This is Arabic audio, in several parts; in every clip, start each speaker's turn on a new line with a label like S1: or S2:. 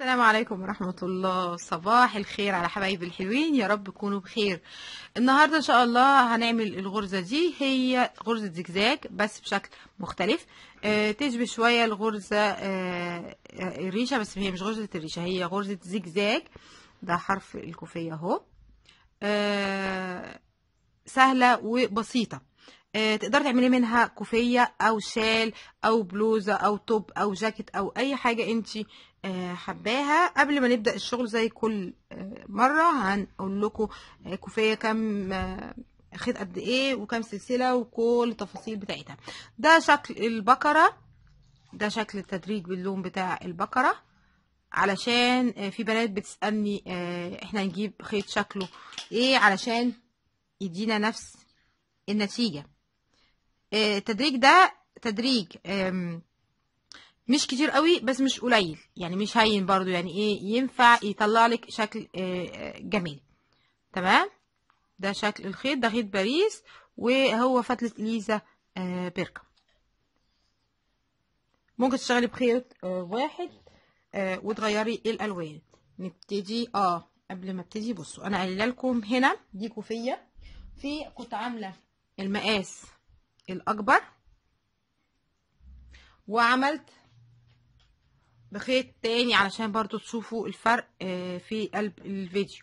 S1: السلام عليكم ورحمة الله صباح الخير على حبايبي الحلوين يا رب تكونوا بخير النهاردة إن شاء الله هنعمل الغرزة دي هي غرزة زجزاج بس بشكل مختلف آه تشبه شوية الغرزة آه الريشة بس هي مش غرزة الريشة هي غرزة زجزاج ده حرف الكوفية اهو آه سهلة وبسيطة آه، تقدر تعملي منها كوفيه او شال او بلوزه او توب او جاكيت او اي حاجه انت آه، حباها قبل ما نبدأ الشغل زي كل آه، مرة هنقول لكم آه، كوفية كام خيط قد ايه وكم سلسلة وكل التفاصيل بتاعتها ده شكل البقرة ده شكل التدريج باللون بتاع البقرة علشان في بنات بتسألني احنا نجيب خيط شكله ايه علشان يدينا نفس النتيجة التدريج ده تدريج مش كتير قوي بس مش قليل يعني مش هين برضو يعني ايه ينفع يطلع لك شكل آه، آه، جميل تمام ده شكل الخيط ده خيط باريس وهو فتلة ليزا آه، بيركا ممكن تشتغلي بخيط واحد وتغيري الالوان نبتدي اه قبل ما ابتدي بصوا انا قايله لكم هنا دي كوفيه في كنت عامله المقاس الاكبر وعملت بخيط تاني علشان برضو تشوفوا الفرق آه، في قلب الفيديو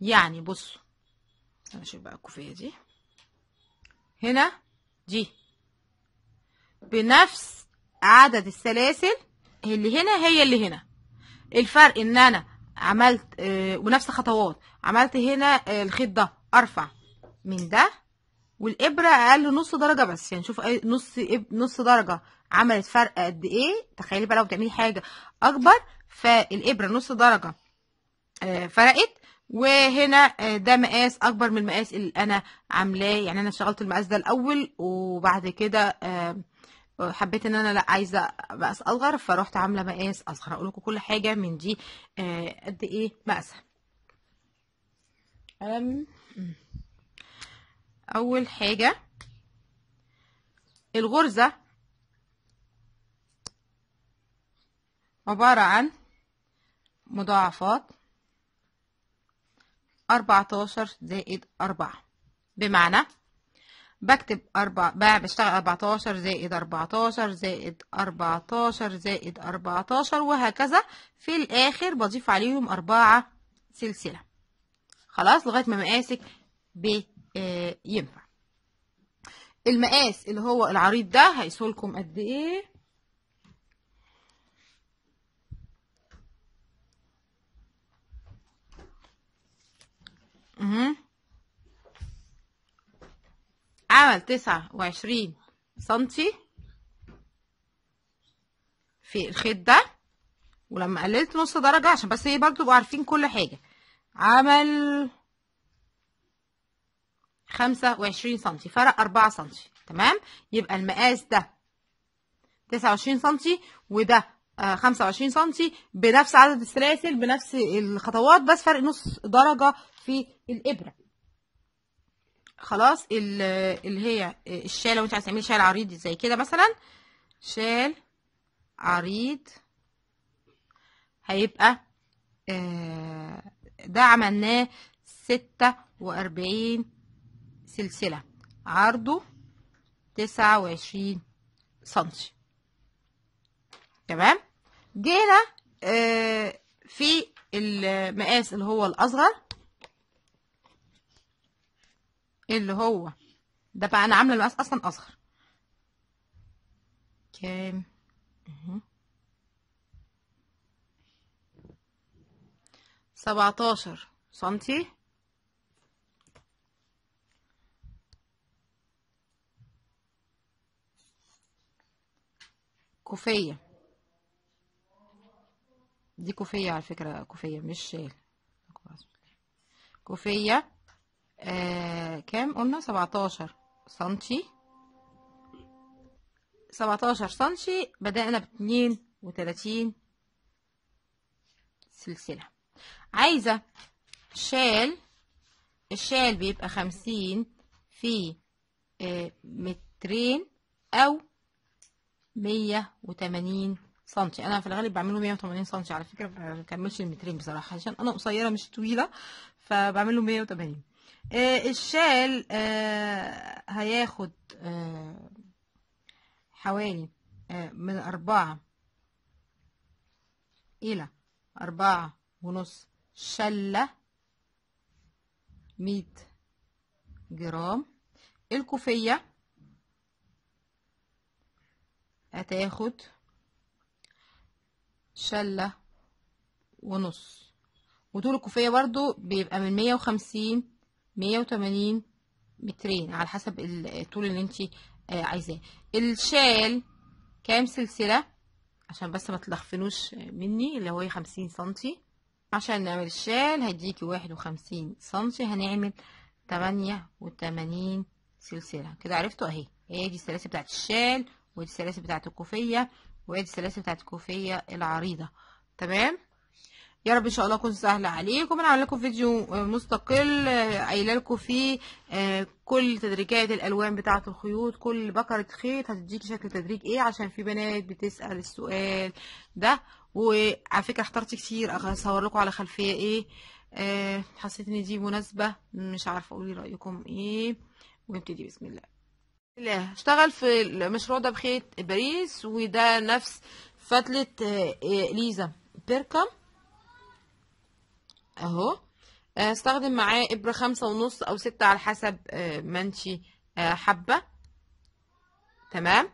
S1: يعني بصوا انا اشوف بقى الكوفيه دي هنا دي بنفس عدد السلاسل اللي هنا هي اللي هنا الفرق ان انا عملت ونفس آه، الخطوات عملت هنا آه، الخيط ده ارفع من ده والابره اقل نص درجه بس يعني شوف نص نص درجه عملت فرق قد ايه تخيلي بقى لو بتعملي حاجه اكبر فالابره نص درجه آه، فرقت وهنا آه، ده مقاس اكبر من المقاس اللي انا عاملاه يعني انا شغلت المقاس ده الاول وبعد كده آه، حبيت ان انا لا عايزه مقاس اصغر فروحت عامله مقاس اصغر اقول لكم كل حاجه من دي قد ايه مقاسها اول حاجه الغرزه عبارة عن مضاعفات أربعتاشر زائد أربعة بمعنى بكتب أربع بشتغل أربعتاشر زائد أربعتاشر زائد أربعتاشر زائد أربعتاشر وهكذا في الآخر بضيف عليهم أربعة سلسلة خلاص لغاية ما مقاسك بينفع آه، المقاس اللي هو العريض ده هيسولكم قد إيه عمل تسعة وعشرين سنتي في الخيط ده ولما قللت نص درجة عشان بس ايه برضه تبقوا عارفين كل حاجة عمل خمسة وعشرين سنتي فرق أربعة سنتي تمام يبقى المقاس ده تسعة وعشرين سنتي وده 25 سم بنفس عدد السلاسل بنفس الخطوات بس فرق نص درجة في الإبرة خلاص اللي هي الشال لو انت عايز تعملي شال عريض زي كده مثلا شال عريض هيبقى آه، ده عملناه ستة وأربعين سلسلة عرضه تسعة وعشرين تمام جينا آه، في المقاس اللي هو الأصغر اللي هو ده بقى أنا عاملة المقاس أصلا أصغر كام سبعتاشر سنتي كوفية دي كوفية على فكرة كوفية مش شال كوفية آه كام قلنا سبعتاشر سنتي سبعتاشر سنتي بدأنا باتنين وتلاتين سلسلة عايزة شال الشال بيبقى خمسين في آه مترين أو مية وتمانين سنتي انا في الغالب بعمله 180 سنتي على فكره ما بكملش المترين بصراحه عشان انا قصيره مش طويله فبعمله 180 آه الشال آه هياخد آه حوالي آه من أربعة إلى أربعة ونص شلة 100 جرام الكوفية هتاخد شلة ونص وطول الكوفية برضو بيبقى من مية وخمسين مية وتمانين مترين على حسب الطول اللي انت آه، عايزاه الشال كام سلسلة عشان بس ما تلخفنوش مني اللي هو خمسين سنتي عشان نعمل الشال هيديكي واحد وخمسين سنتي هنعمل تمانية وتمانين سلسلة كده عرفتوا اهي هي دي السلاسل بتاعت الشال ودي السلاسل بتاعت الكوفية وادي السلاسل بتاعت الكوفيه العريضه تمام يا رب ان شاء الله اكون سهله عليكم انا عامله لكم فيديو مستقل آه، قايله لكم فيه آه، كل تدريجات الالوان بتاعه الخيوط كل بكره خيط هتديكي شكل تدريج ايه عشان في بنات بتسال السؤال ده وعلى فكره اخترت كتير اصور لكم على خلفيه ايه آه، حسيت ان دي مناسبه مش عارفه اقول رايكم ايه ونبتدي بسم الله الله اشتغل في المشروع ده بخيط باريس وده نفس فتلة آه، آه، ليزا بيركم اهو آه، استخدم معاه ابرة خمسة ونص او ستة على حسب ما انت حبة تمام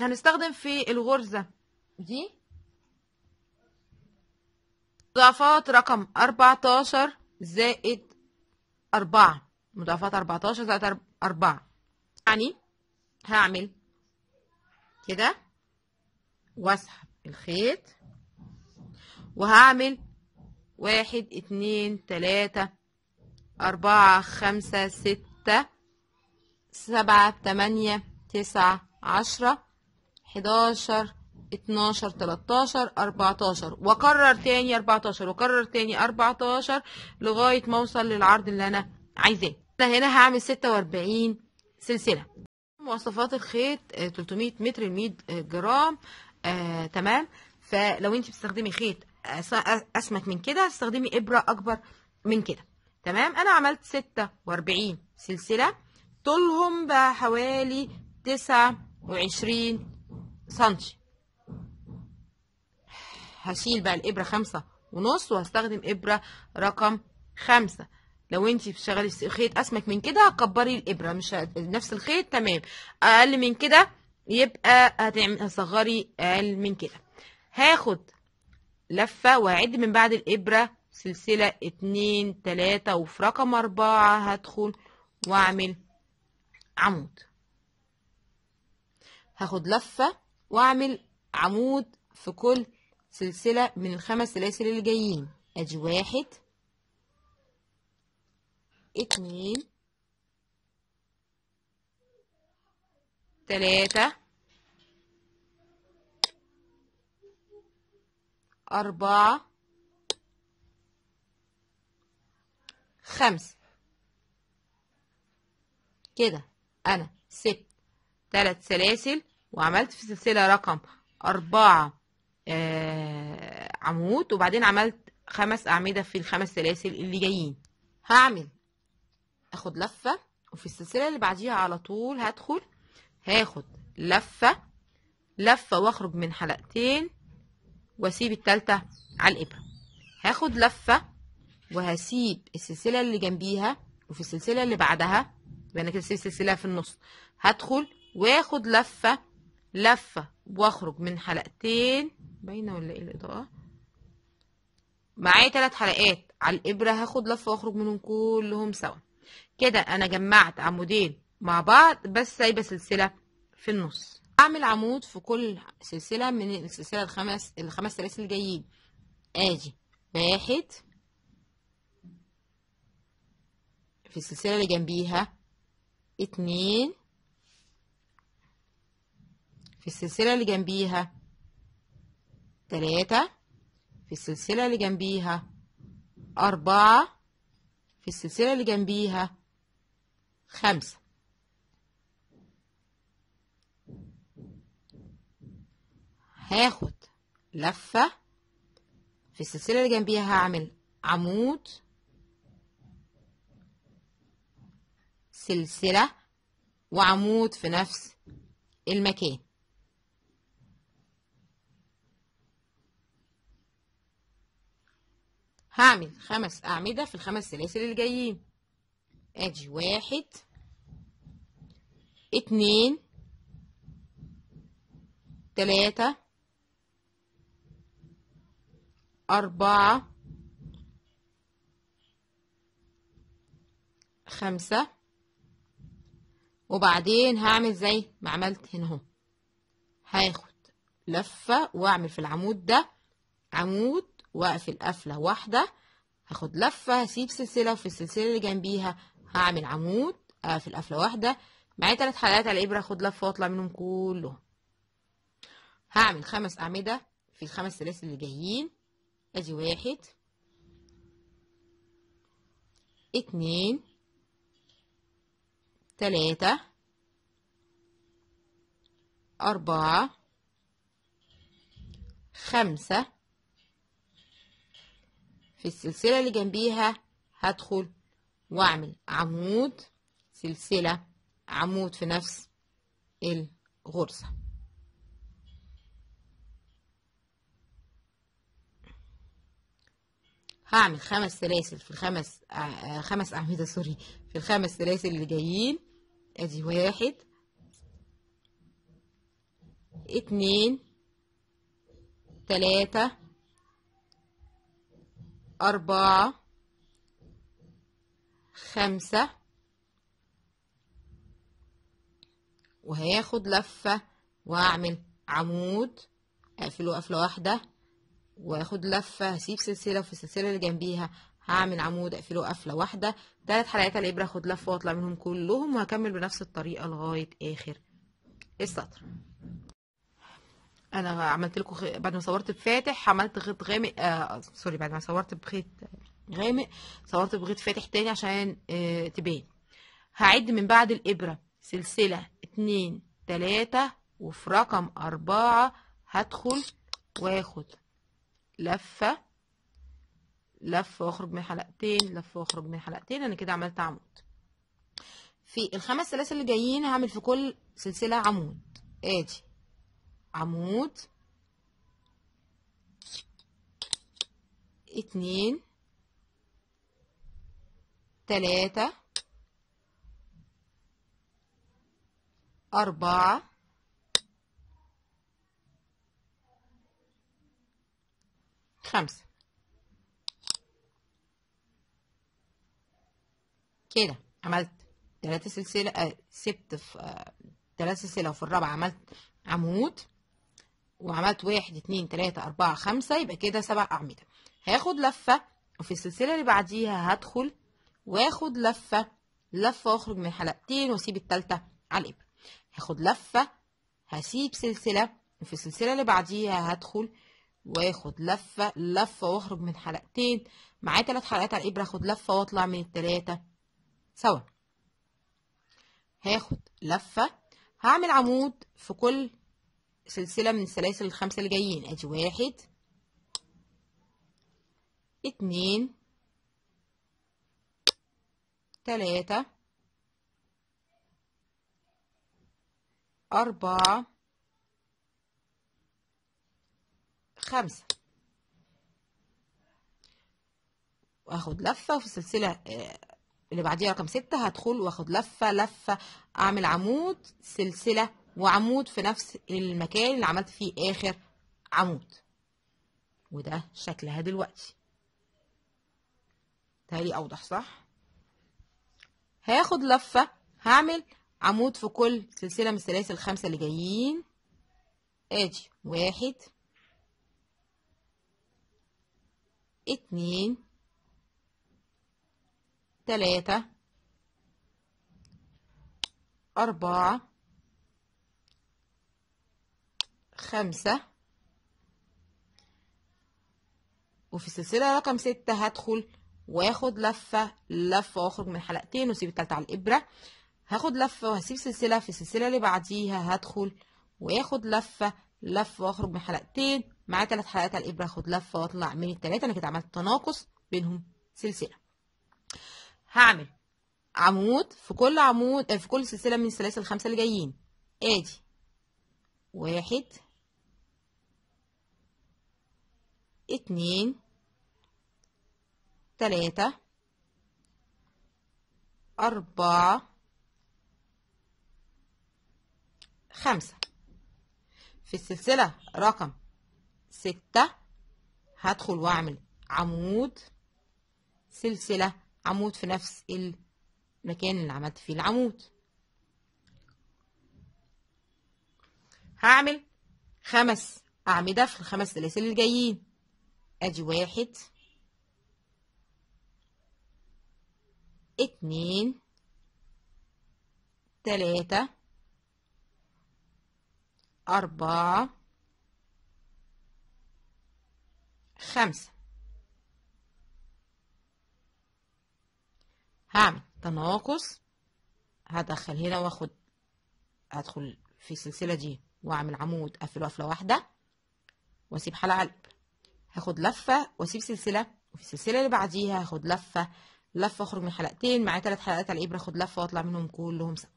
S1: هنستخدم في الغرزة دي مضاعفات رقم اربعتاشر زائد اربعة مضاعفات اربعتاشر زائد اربعة يعني هعمل كده واسحب الخيط وهعمل واحد اتنين تلاتة أربعة خمسة ستة سبعة تمانية تسعة عشرة حداشر اتناشر تلاتاشر أربعتاشر وأكرر تاني أربعتاشر وأكرر تاني أربعتاشر لغاية ما أوصل للعرض اللي أنا عايزاه هنا هعمل ستة وأربعين سلسلة مواصفات الخيط 300 آه، متر ل 100 آه، جرام آه تمام فلو انت بتستخدمي خيط آه، اسمك من كده هتستخدمي ابره اكبر من كده تمام انا عملت 46 سلسله طولهم بحوالي 29 سنتي هشيل بقى الابره خمسة ونص وهستخدم ابره رقم خمسة لو انت بتشغلي خيط اسمك من كده كبري الابره مش نفس الخيط تمام اقل من كده يبقى هتعمل هتصغري اقل من كده هاخد لفه واعد من بعد الابره سلسله اتنين تلاته وفي رقم اربعه هدخل واعمل عمود هاخد لفه واعمل عمود في كل سلسله من الخمس سلاسل اللي جايين ادي واحد اتنين تلاتة أربعة خمسة كده أنا سبت تلات سلاسل وعملت في سلسلة رقم أربعة آه، عمود وبعدين عملت خمس أعمدة في الخمس سلاسل اللي جايين هعمل اخد لفة وفي السلسلة اللي بعديها على طول هدخل هاخد لفة لفة واخرج من حلقتين واسيب التالتة على الإبرة هاخد لفة وهسيب السلسلة اللي جنبيها وفي السلسلة اللي بعدها يبقى انا كده سيب السلسلة في النص هدخل واخد لفة لفة واخرج من حلقتين باينة ولا ايه الإضاءة معايا تلات حلقات على الإبرة هاخد لفة واخرج منهم كلهم سوا كده انا جمعت عمودين مع بعض بس سايبه سلسله في النص اعمل عمود في كل سلسله من السلسله الخمس الخمس سلاسل الجايين اجي واحد في السلسله اللي جنبيها اتنين في السلسله اللي جنبيها تلاتة في السلسله اللي جنبيها أربعة في السلسله اللي جنبيها خمسة هاخد لفة في السلسلة اللي جنبيها هعمل عمود سلسلة وعمود في نفس المكان هعمل خمس أعمدة في الخمس سلاسل اللي جايين ادي واحد اتنين تلاتة أربعة خمسة وبعدين هعمل زي ما عملت هنا اهو هاخد لفة واعمل في العمود ده عمود واقفل قفلة واحدة هاخد لفة هسيب سلسلة وفي السلسلة اللي جنبيها هعمل عمود اقفل آه، قفله واحده معايا ثلاث حلقات على الابره اخد لفه واطلع منهم كلهم هعمل خمس اعمده في الخمس سلاسل اللي جايين ادي واحد اتنين تلاتة أربعة خمسة في السلسلة اللي جنبيها هدخل واعمل عمود سلسلة عمود في نفس الغرزة هعمل خمس سلاسل في الخمس آه خمس أعمدة سوري في الخمس سلاسل اللي جايين ادي واحد اتنين تلاتة أربعة خمسة وهياخد لفة وأعمل عمود اقفله قفلة واحدة واخد لفة هسيب سلسلة وفي السلسلة اللي جنبيها هعمل عمود اقفله قفلة واحدة تلات حلقات الابرة اخد لفة واطلع منهم كلهم وهكمل بنفس الطريقة لغاية اخر السطر انا عملت لكم خ... بعد ما صورت بفاتح عملت خيط غامق آه... سوري بعد ما صورت بخيط غامق صورت بغيط فاتح تاني عشان آه تبان هعد من بعد الإبرة سلسلة اتنين تلاتة وفي رقم أربعة هدخل واخد لفة لفة واخرج من حلقتين لفة واخرج من حلقتين أنا كده عملت عمود في الخمس سلاسل اللي جايين هعمل في كل سلسلة عمود ادي عمود اتنين تلاتة أربعة خمسة كده عملت تلاتة سلسلة آه سبت في آه تلاتة سلسلة وفي الرابعة عملت عمود وعملت واحد اتنين تلاتة أربعة خمسة يبقى كده سبع أعمدة هاخد لفة وفي السلسلة اللي بعديها هدخل واخد لفه لفه واخرج من حلقتين واسيب التالتة على الابره هاخد لفه هسيب سلسله في السلسله اللي بعديها هدخل واخد لفه لفه واخرج من حلقتين معايا ثلاث حلقات على الابره اخد لفه واطلع من الثلاثه سوا هاخد لفه هعمل عمود في كل سلسله من السلاسل الخمسه اللي جايين ادي واحد اتنين ثلاثة أربعة خمسة وأخد لفة وفي السلسلة آه، اللي بعديها رقم ستة هدخل وأخد لفة لفة أعمل عمود سلسلة وعمود في نفس المكان اللي عملت فيه آخر عمود وده شكلها دلوقتي تالي أوضح صح؟ هاخد لفة هعمل عمود في كل سلسلة من السلاسل الخمسة اللي جايين ادي واحد اتنين تلاتة أربعة خمسة وفي السلسلة رقم ستة هدخل واخد لفه لفه واخرج من حلقتين واسيب التالتة على الابره هاخد لفه وهسيب سلسله في السلسله اللي بعديها هدخل واخد لفه لفه واخرج من حلقتين معايا ثلاث حلقات على الابره اخد لفه واطلع من الثلاثه انا كده عملت تناقص بينهم سلسله هعمل عمود في كل عمود آه، في كل سلسله من السلاسل الخمسه اللي جايين ادي واحد اتنين ثلاثة أربعة خمسة في السلسلة رقم ستة هدخل وأعمل عمود سلسلة عمود في نفس المكان اللي عملت فيه العمود هعمل خمس أعمدة في الخمس سلاسل الجايين أدي واحد اتنين تلاتة أربعة خمسة هعمل تناقص هدخل هنا واخد هدخل في السلسلة دي واعمل عمود اقفل قفلة واحدة واسيب حلقة على الابرة هاخد لفة واسيب سلسلة وفي السلسلة اللي بعديها هاخد لفة لفه اخرج من حلقتين معايا ثلاث حلقات على الابره اخد لفه واطلع منهم كلهم سوا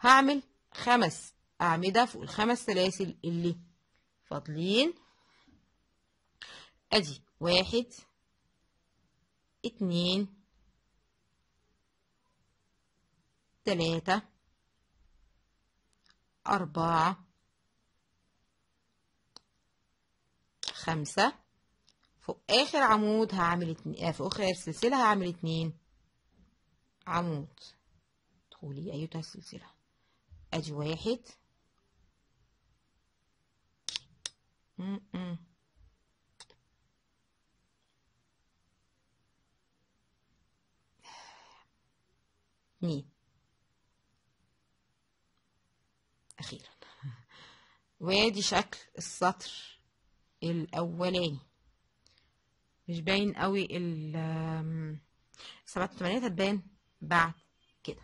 S1: هعمل خمس اعمده فوق الخمس سلاسل اللي فاضلين ادي واحد اتنين تلاتة أربعة خمسة فوق اخر عمود هعمل اتنين آه، في اخر سلسلة هعمل اتنين عمود ادخلي ايتها السلسلة ادي واحد اتنين اخيرا وادي شكل السطر الاولاني مش باين قوي ال سبعة وثمانية هتبان بعد كده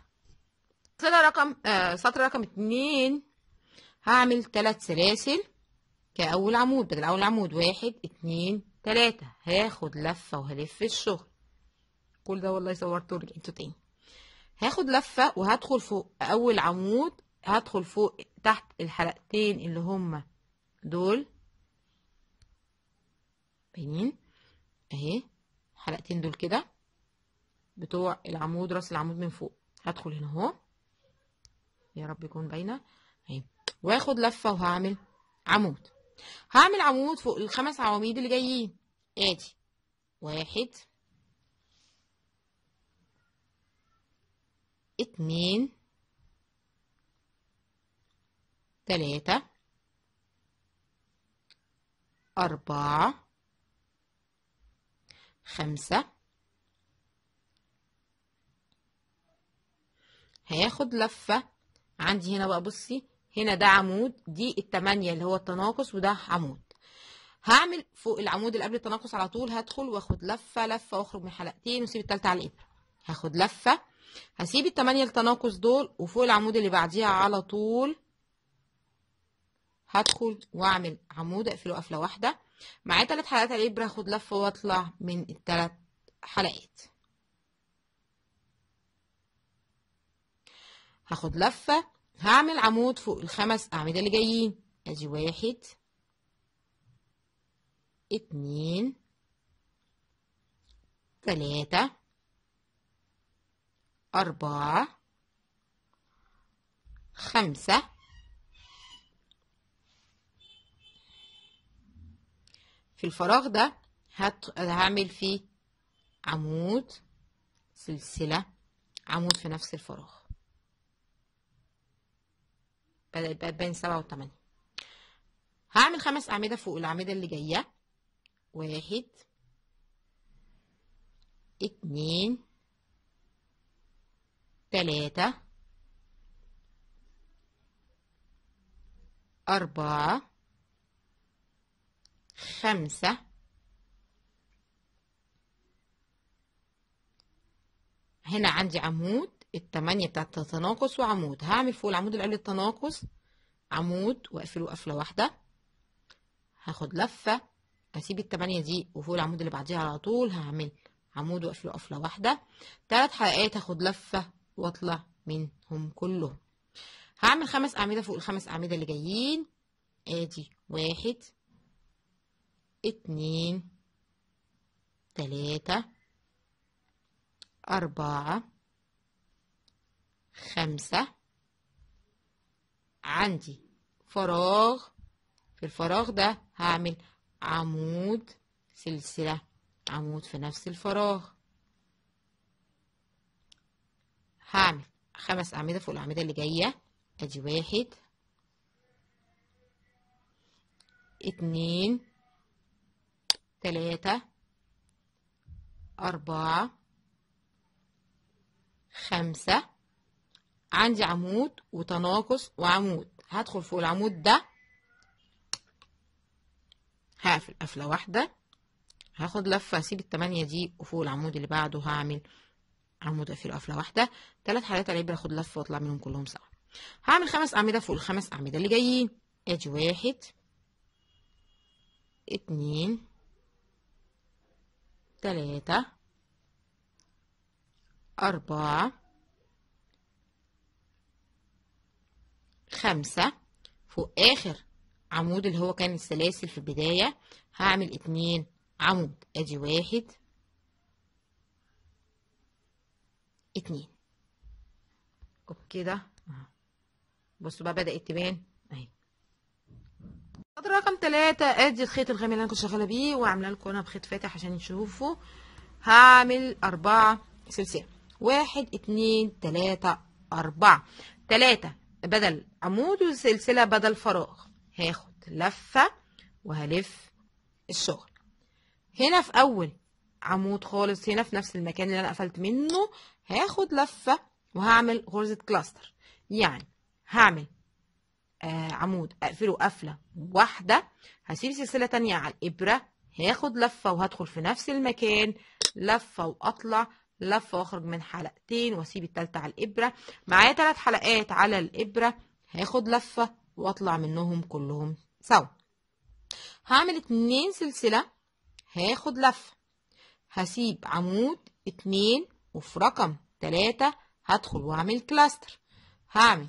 S1: سطر رقم آه سطر رقم اتنين هعمل تلات سلاسل كأول عمود بدل أول عمود واحد اتنين تلاتة هاخد لفة وهلف الشغل كل ده والله صورته ورجعته تاني هاخد لفة وهدخل فوق أول عمود هدخل فوق تحت الحلقتين اللي هما دول باينين اهي الحلقتين دول كده بتوع العمود راس العمود من فوق هدخل هنا اهو يا رب يكون باينه اهي واخد لفه وهعمل عمود هعمل عمود فوق الخمس عواميد اللي جايين ادي واحد اتنين تلاتة أربعة خمسة هياخد لفة عندي هنا بقى بصي هنا ده عمود دي التمانية اللي هو التناقص وده عمود هعمل فوق العمود اللي قبل التناقص على طول هدخل واخد لفة لفة واخرج من حلقتين وسيب التالتة على الإبرة هاخد لفة هسيب التمانية التناقص دول وفوق العمود اللي بعديها على طول هدخل واعمل عمود اقفله قفلة واحدة معايا تلات حلقات على الابره اخد لفه واطلع من التلات حلقات هاخد لفه هعمل عمود فوق الخمس اعمده اللي جايين ادي واحد اتنين تلاتة أربعة خمسة في الفراغ ده هت... هعمل فيه عمود سلسلة عمود في نفس الفراغ بدأ يبقى بين سبعة وتمانية هعمل خمس أعمدة فوق الأعمدة اللي جاية واحد اتنين تلاتة أربعة خمسة هنا عندي عمود التمانية بتاعت التناقص وعمود هعمل فوق العمود اللي قبل التناقص عمود واقفله قفلة واحدة هاخد لفة هسيب التمانية دي وفوق العمود اللي بعديها على طول هعمل عمود واقفله قفلة واحدة تلات حلقات هاخد لفة واطلع منهم كلهم هعمل خمس أعمدة فوق الخمس أعمدة اللي جايين ادي واحد اتنين تلاتة أربعة خمسة عندي فراغ في الفراغ ده هعمل عمود سلسلة عمود في نفس الفراغ هعمل خمس أعمدة فوق الأعمدة اللي جاية أدي واحد اتنين تلاتة أربعة خمسة عندي عمود وتناقص وعمود هدخل فوق العمود ده هقفل قفلة واحدة هاخد لفة هسيب التمانية دي وفوق العمود اللي بعده هعمل عمود أقفله قفلة واحدة تلات حالات العبرة هاخد لفة واطلع منهم كلهم سوا هعمل خمس أعمدة فوق الخمس أعمدة اللي جايين ادي واحد اتنين تلاتة أربعة خمسة فوق آخر عمود اللي هو كان السلاسل في البداية هعمل اتنين عمود ادي واحد اتنين كده بصوا بقى بدأت تبان خط رقم تلاتة ادي الخيط الغامق اللي انا كنت شغاله بيه وعامله لكم انا بخيط فاتح عشان تشوفوا هعمل اربعة سلسله واحد اتنين تلاتة اربعة تلاتة بدل عمود وسلسله بدل فراغ هاخد لفه وهلف الشغل هنا في اول عمود خالص هنا في نفس المكان اللي انا قفلت منه هاخد لفه وهعمل غرزه كلاستر يعني هعمل آه، عمود اقفله قفله واحده هسيب سلسله تانية على الابره هاخد لفه وهدخل في نفس المكان لفه واطلع لفه واخرج من حلقتين واسيب التالتة على الابره معايا ثلاث حلقات على الابره هاخد لفه واطلع منهم كلهم سوا هعمل اتنين سلسله هاخد لفه هسيب عمود اتنين وفي رقم تلاتة هدخل واعمل كلاستر هعمل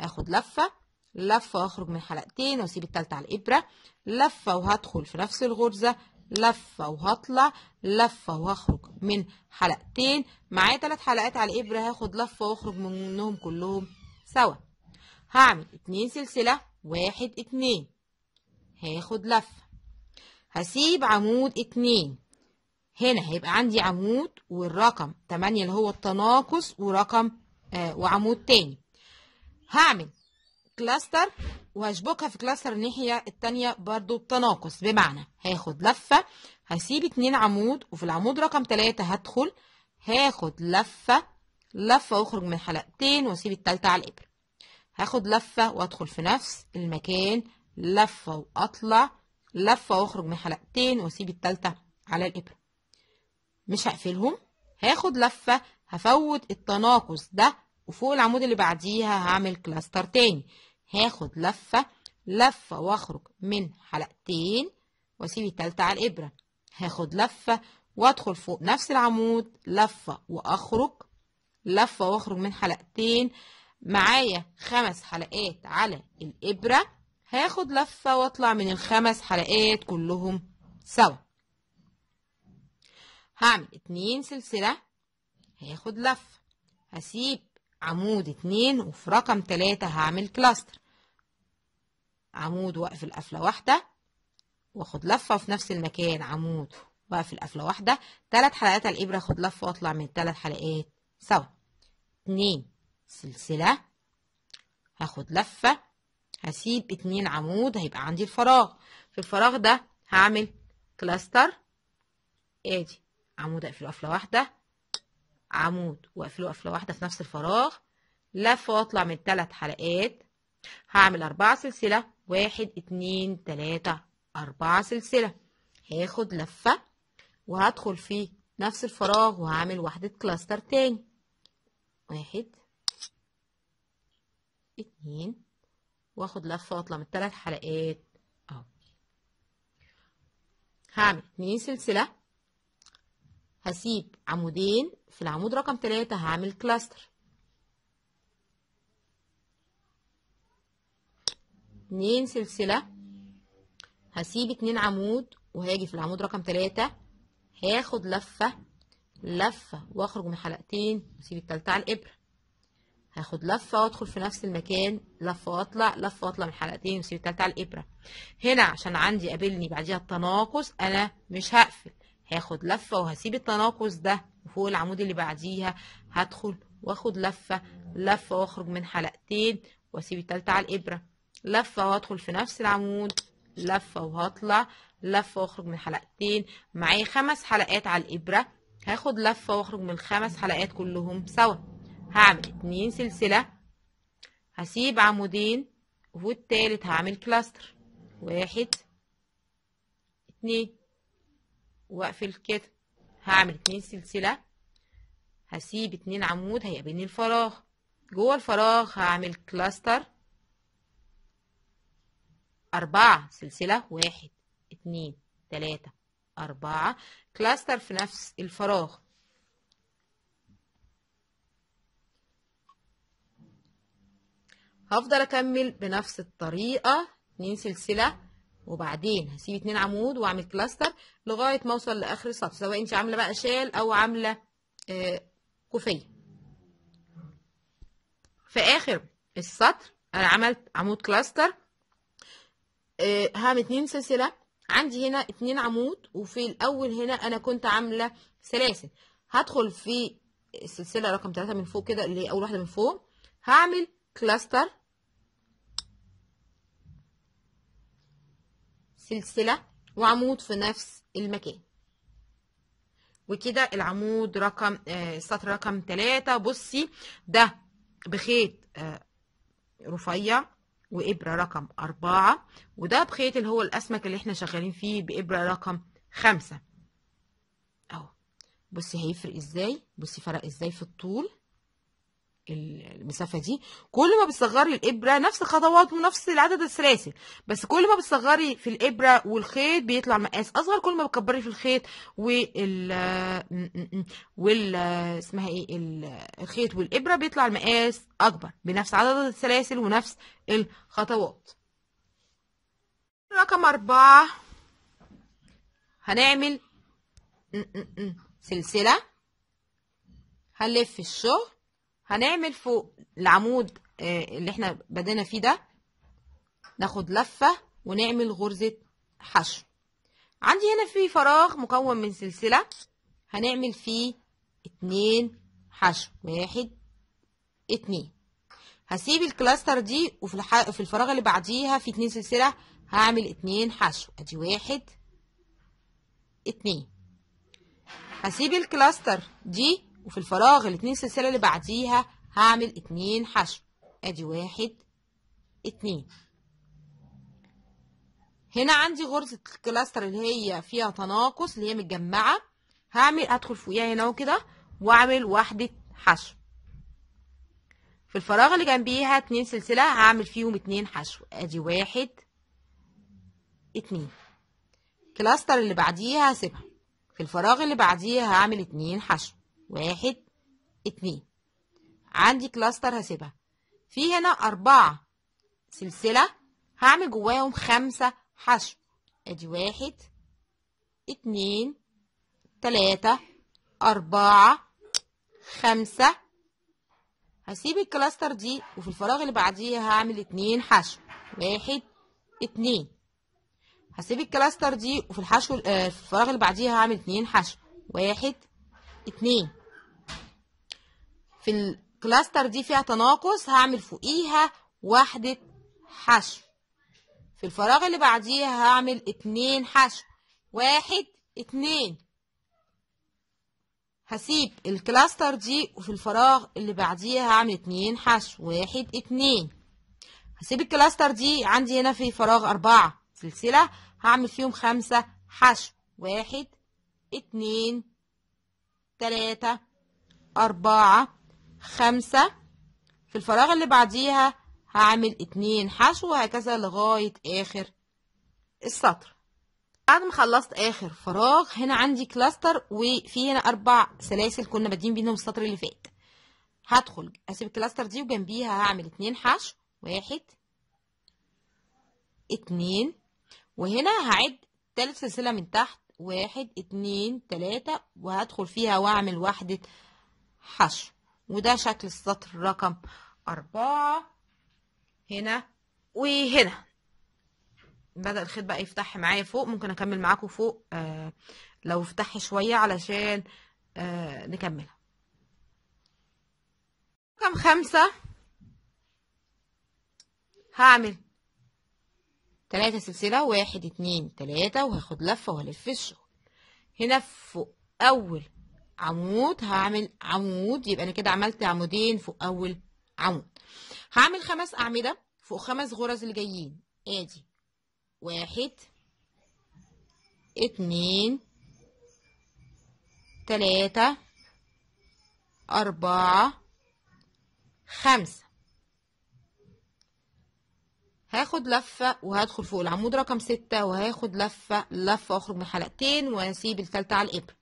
S1: اخد لفه لفة واخرج من حلقتين واسيب التالتة على الإبرة لفة وهدخل في نفس الغرزة لفة وهطلع لفة وهخرج من حلقتين معايا تلات حلقات على الإبرة هاخد لفة واخرج منهم كلهم سوا هعمل اتنين سلسلة واحد اتنين هاخد لفة هسيب عمود اتنين هنا هيبقى عندي عمود والرقم تمانية اللي هو التناقص ورقم آه وعمود تاني هعمل كلاستر وهشبكها في كلاستر الناحية الثانيه برضو بتناقص بمعنى هاخد لفة هسيب اتنين عمود وفي العمود رقم تلاتة هدخل هاخد لفة لفة واخرج من حلقتين واسيب التالتة على الإبرة هاخد لفة وادخل في نفس المكان لفة واطلع لفة واخرج من حلقتين واسيب التالتة على الإبرة مش هقفلهم هاخد لفة هفوت التناقص ده وفوق العمود اللي بعديها هعمل كلاستر تاني هاخد لفة لفة واخرج من حلقتين واسيب التالتة على الإبرة هاخد لفة وادخل فوق نفس العمود لفة واخرج لفة واخرج من حلقتين معايا خمس حلقات على الإبرة هاخد لفة واطلع من الخمس حلقات كلهم سوا هعمل اتنين سلسلة هاخد لفة هسيب عمود اتنين وفي رقم تلاتة هعمل كلاستر عمود واقفل قفلة واحدة واخد لفة في نفس المكان عمود واقفل قفلة واحدة تلات حلقات على الإبرة اخد لفة واطلع من التلات حلقات سوا اتنين سلسلة هاخد لفة هسيب اتنين عمود هيبقى عندي الفراغ في الفراغ ده هعمل كلاستر ادي عمود اقفل قفلة واحدة عمود واقفله قفله واحده في نفس الفراغ لف واطلع من ثلاث حلقات هعمل اربعة سلسلة واحد اتنين تلاتة اربعة سلسلة هاخد لفة وهدخل في نفس الفراغ وهعمل واحدة كلاستر تاني واحد اتنين واخد لفة واطلع من ثلاث حلقات اهو هعمل اتنين سلسلة هسيب عمودين في العمود رقم 3 هعمل كلاستر اتنين سلسلة هسيب اتنين عمود وهاجي في العمود رقم 3 هاخد لفة لفة واخرج من حلقتين واسيب التالتة على الإبرة هاخد لفة وادخل في نفس المكان لفة واطلع لفة واطلع من حلقتين واسيب التالتة على الإبرة هنا عشان عندي قابلني بعديها التناقص أنا مش هقفل هاخد لفة وهسيب التناقص ده وفوق العمود اللي بعديها هدخل واخد لفة لفة واخرج من حلقتين واسيب التالتة على الإبرة لفة وادخل في نفس العمود لفة وهطلع لفة واخرج من حلقتين معايا خمس حلقات على الإبرة هاخد لفة واخرج من الخمس حلقات كلهم سوا هعمل اتنين سلسلة هسيب عمودين والتالت هعمل كلاستر واحد اتنين واقفل كده هعمل اتنين سلسلة هسيب اتنين عمود هيقابلني الفراغ جوه الفراغ هعمل كلاستر أربعة سلسلة واحد اتنين تلاتة أربعة كلاستر في نفس الفراغ هفضل أكمل بنفس الطريقة اتنين سلسلة وبعدين هسيب اتنين عمود واعمل كلاستر لغايه ما اوصل لاخر السطر سواء انت عامله بقى شال او عامله آه كوفيه في اخر السطر انا عملت عمود كلاستر آه هعمل اتنين سلسله عندي هنا اتنين عمود وفي الاول هنا انا كنت عامله سلاسل هدخل في السلسله رقم ثلاثة من فوق كده اللي هي اول واحده من فوق هعمل كلاستر سلسلة وعمود في نفس المكان وكده العمود رقم السطر آه، رقم تلاتة بصي ده بخيط آه، رفيع وإبرة رقم أربعة وده بخيط اللي هو الأسمك اللي احنا شغالين فيه بإبرة رقم خمسة أهو بصي هيفرق إزاي بصي فرق إزاي في الطول المسافه دي كل ما بتصغري الابره نفس الخطوات ونفس العدد السلاسل بس كل ما بتصغري في الابره والخيط بيطلع مقاس اصغر كل ما بتكبري في الخيط وال وال اسمها ايه الخيط والابره بيطلع المقاس اكبر بنفس عدد السلاسل ونفس الخطوات رقم أربعة هنعمل سلسلة هنلف الشغل هنعمل فوق العمود آه، اللي احنا بدأنا فيه ده ناخد لفة ونعمل غرزة حشو عندي هنا في فراغ مكون من سلسلة هنعمل فيه اتنين حشو واحد اتنين هسيب الكلاستر دي وفي الح... في الفراغ اللي بعديها في اتنين سلسلة هعمل اتنين حشو ادي واحد اتنين هسيب الكلاستر دي وفي الفراغ الاتنين سلسلة اللي بعديها هعمل اتنين حشو ادي واحد اتنين هنا عندي غرزة الكلاستر اللي هي فيها تناقص اللي هي متجمعة هعمل ادخل فوقيها يعني هنا وكده واعمل واحدة حشو في الفراغ اللي جنبيها اتنين سلسلة هعمل فيهم اتنين حشو ادي واحد اتنين كلاستر اللي بعديها هسيبها في الفراغ اللي بعديها هعمل اتنين حشو واحد اتنين عندي كلاستر هسيبها في هنا أربعة سلسلة هعمل جواهم خمسة حشو ادي واحد اتنين تلاتة أربعة خمسة هسيب الكلاستر دي وفي الفراغ اللي بعديه هعمل اتنين حشو واحد اتنين هسيب الكلاستر دي وفي الحشو آه، الفراغ اللي بعديها هعمل اتنين حشو واحد اتنين في الكلاستر دي فيها تناقص هعمل فوقيها وحدة حشو في الفراغ اللي بعديها هعمل اتنين حشو واحد اتنين هسيب الكلاستر دي وفي الفراغ اللي بعديها هعمل اتنين حشو واحد اتنين هسيب الكلاستر دي عندي هنا في فراغ أربعة سلسلة هعمل فيهم خمسة حشو واحد اتنين تلاتة أربعة خمسة في الفراغ اللي بعديها هعمل اتنين حشو وهكذا لغاية آخر السطر بعد ما خلصت آخر فراغ هنا عندي كلاستر وفي هنا أربع سلاسل كنا بادين بينهم السطر اللي فات هدخل أسيب الكلاستر دي وجنبيها هعمل اتنين حشو واحد اتنين وهنا هعد تالت سلسلة من تحت واحد اتنين تلاتة وهدخل فيها واعمل واحدة حشو وده شكل السطر رقم أربعة هنا وهنا بدأ الخيط بقى يفتح معايا فوق ممكن أكمل معاكم فوق آه لو افتح شوية علشان آه نكملها رقم خمسة هعمل تلاتة سلسلة واحد اتنين تلاتة وهاخد لفة وهلف الشغل هنا فوق أول عمود هعمل عمود يبقى انا كده عملت عمودين فوق اول عمود هعمل خمس اعمده فوق خمس غرز اللي جايين ادي واحد اتنين تلاتة أربعة خمسة هاخد لفة وهدخل فوق العمود رقم ستة وهاخد لفة لفة واخرج من حلقتين واسيب التالتة على الابره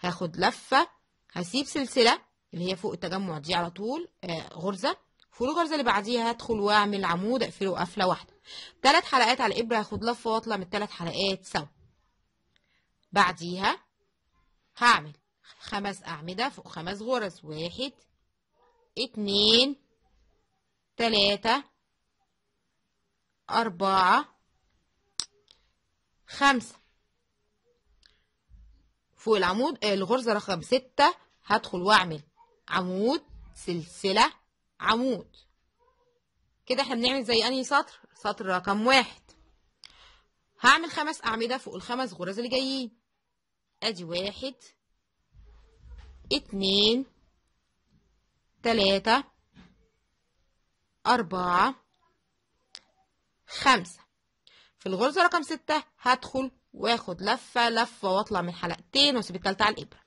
S1: هاخد لفة هسيب سلسلة اللي هي فوق التجمع دي على طول آه غرزة فوق الغرزة اللي بعديها هدخل واعمل عمود اقفله قفلة واحدة تلات حلقات على الإبرة هاخد لفة واطلع من التلات حلقات سوا بعديها هعمل خمس أعمدة فوق خمس غرز واحد اتنين تلاتة أربعة خمسة فوق العمود آه، الغرزة رقم ستة هدخل واعمل عمود سلسلة عمود كده احنا بنعمل زي انهي سطر سطر رقم واحد هعمل خمس اعمدة فوق الخمس غرز اللي جايين ادي واحد اتنين تلاتة أربعة خمسة في الغرزة رقم ستة هدخل واخد لفة لفة واطلع من حلقتين واسيب التالتة على الإبرة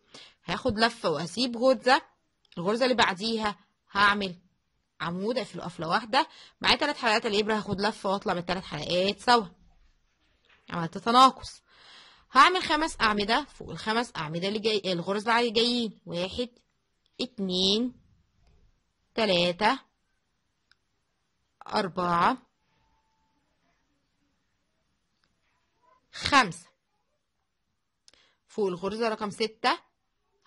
S1: هاخد لفة واسيب غرزة الغرزة اللي بعديها هعمل عمود اقفله قفلة واحدة معايا تلات حلقات الإبرة هاخد لفة واطلع من التلات حلقات سوا عملت يعني تناقص هعمل خمس أعمدة فوق الخمس أعمدة اللي جاي الغرزة اللي جايين واحد اتنين تلاتة أربعة خمسة فوق الغرزة رقم ستة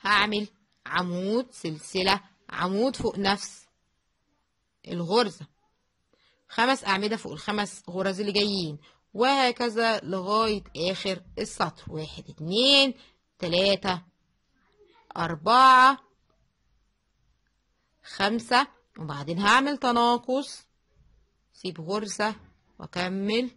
S1: هعمل عمود سلسلة عمود فوق نفس الغرزة خمس أعمدة فوق الخمس غرز اللي جايين وهكذا لغاية آخر السطر واحد اتنين تلاتة أربعة خمسة وبعدين هعمل تناقص سيب غرزة وأكمل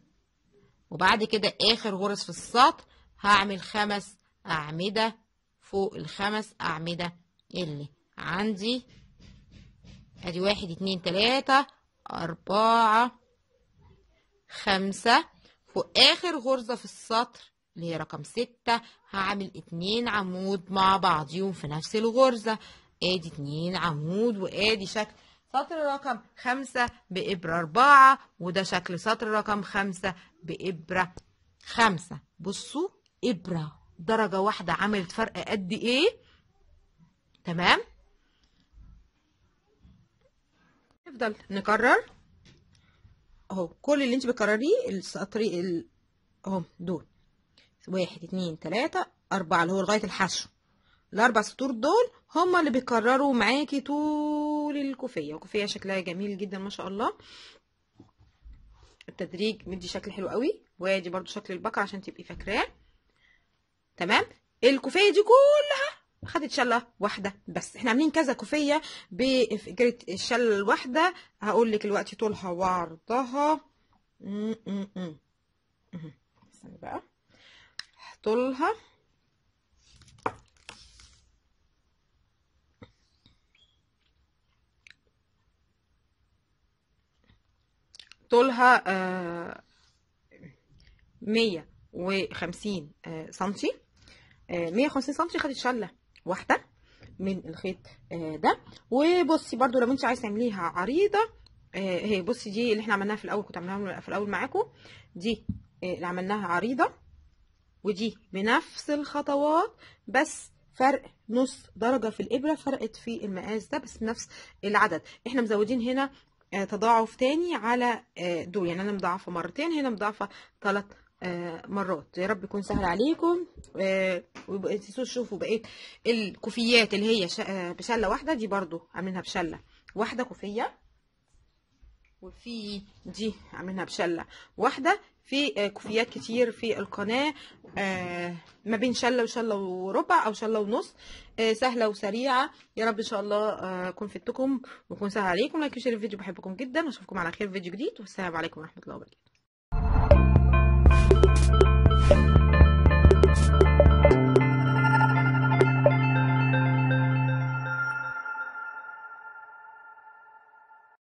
S1: وبعد كده آخر غرز في السطر هعمل خمس أعمدة فوق الخمس أعمدة اللي عندي أدي واحد اتنين تلاتة أربعة خمسة فوق آخر غرزة في السطر اللي هي رقم ستة هعمل اتنين عمود مع بعضيهم في نفس الغرزة ادي اتنين عمود وادي شكل سطر رقم خمسة بإبرة أربعة وده شكل سطر رقم خمسة بإبرة خمسة بصوا إبرة درجة واحدة عملت فرق قد إيه تمام نفضل نكرر اهو كل اللي انت بتكرريه السطر ال... اهو دول واحد اتنين تلاتة أربعة اللي هو لغاية الحشو الأربع سطور دول هما اللي بيكرروا معاكي طول طول الكوفيه الكوفيه شكلها جميل جدا ما شاء الله التدريج مدي شكل حلو قوي وادي برضو شكل البقره عشان تبقي فاكراه تمام الكوفيه دي كلها خدت شله واحده بس احنا عاملين كذا كوفيه بفكره الشله الواحده هقول لك دلوقتي طولها وعرضها استني بقى طولها طولها آه، مية وخمسين آه، سنتي آه، مية وخمسين سنتي خدت شلة واحدة من الخيط ده وبصي برضو لو انت عايزه تعمليها عريضه هي بصي دي اللي احنا عملناها في الاول كنت عملناها في الاول معاكم دي اللي عملناها عريضه ودي بنفس الخطوات بس فرق نص درجة في الإبرة فرقت في المقاس ده بس نفس العدد احنا مزودين هنا آه، تضاعف تاني على آه، دول يعني انا مضاعفه مرتين هنا مضاعفه ثلاث آه، مرات يا رب يكون سهل عليكم وما تشوفوا بقيه الكوفيات اللي هي بشله واحده دي برضو عاملينها بشله واحده كوفيه وفي دي عاملينها بشله واحده في آه، كوفيات كتير في القناة آه، ما بين شلة وشلة وربع أو شلة ونص آه، سهلة وسريعة يا رب إن شاء الله أكون فدتكم وأكون سهل عليكم لايك وشير الفيديو بحبكم جدا وأشوفكم على خير في فيديو جديد والسلام عليكم ورحمة الله وبركاته